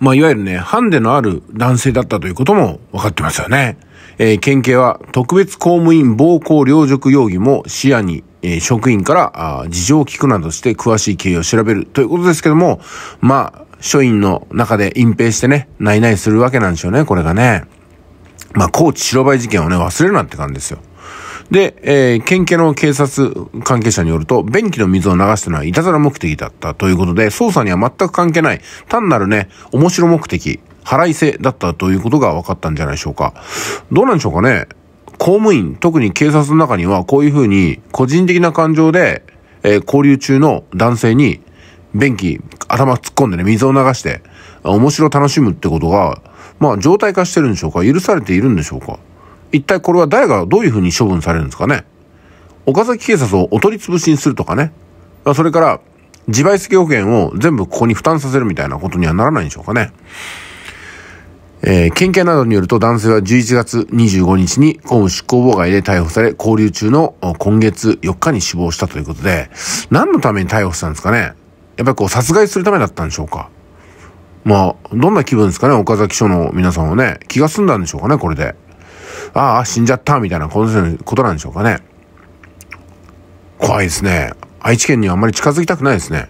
まあ、いわゆるね、ハンデのある男性だったということも分かってますよね。えー、県警は特別公務員暴行陵辱容疑も視野に、えー、職員からあ事情を聞くなどして詳しい経緯を調べるということですけども、まあ、署員の中で隠蔽してね、ないないするわけなんでしょうね、これがね。まあ、高知白バイ事件をね、忘れるなって感じですよ。で、えー、県警の警察関係者によると、便器の水を流したのはいたずら目的だったということで、捜査には全く関係ない、単なるね、面白目的、払いせだったということが分かったんじゃないでしょうか。どうなんでしょうかね公務員、特に警察の中には、こういうふうに、個人的な感情で、えー、交流中の男性に、便器、頭突っ込んでね、水を流して、面白楽しむってことが、まあ、状態化してるんでしょうか許されているんでしょうか一体これは誰がどういうふうに処分されるんですかね岡崎警察をお取り潰しにするとかね。それから、自賠責保険を全部ここに負担させるみたいなことにはならないんでしょうかね。えー、県警などによると男性は11月25日に公務執行妨害で逮捕され、交留中の今月4日に死亡したということで、何のために逮捕したんですかねやっぱりこう殺害するためだったんでしょうかまあ、どんな気分ですかね岡崎署の皆さんはね。気が済んだんでしょうかねこれで。ああ、死んじゃった、みたいなことなんでしょうかね。怖いですね。愛知県にはあんまり近づきたくないですね。